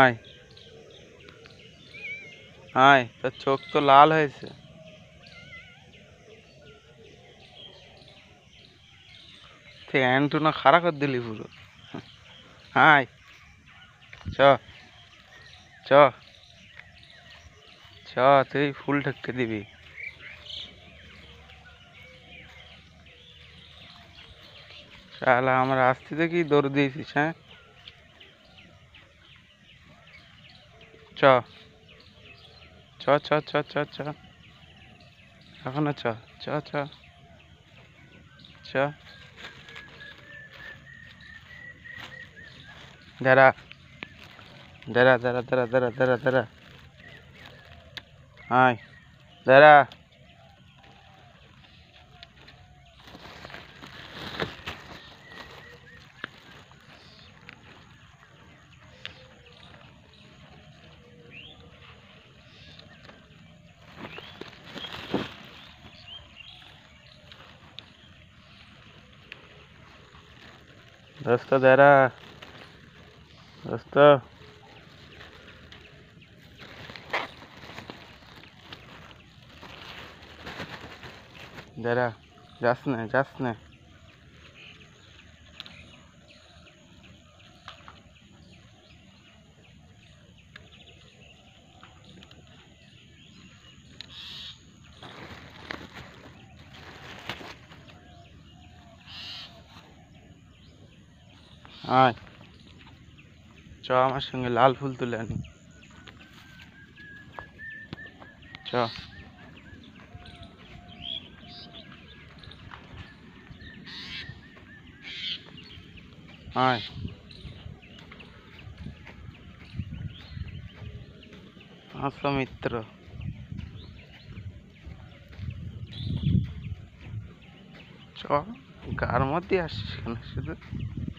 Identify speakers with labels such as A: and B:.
A: আয় আয় তোর চোখ তো লাল হয়েছে ঠিক না খারাপ করে দিলি পুরো আয় চ চ চ তুই ফুল ঠেকতে দিবি তাহলে আমরা আসতে দেখি দৌড় দিয়েছিস হ্যাঁ চ চ চ চ চ চ এখনো চ চ চ চ দাঁড়া দাঁড়া দাঁড়া দাঁড়া দাঁড়া দাঁড়া দাঁড়া আয় দাঁড়া दोस्तों जरा दोस्तों जरा जास ने जास ने আয় চ আমার সঙ্গে লাল ফুল তুলে আনি চ আয় আসো মিত্র চ গার মধ্যে আসিস কেন শুধু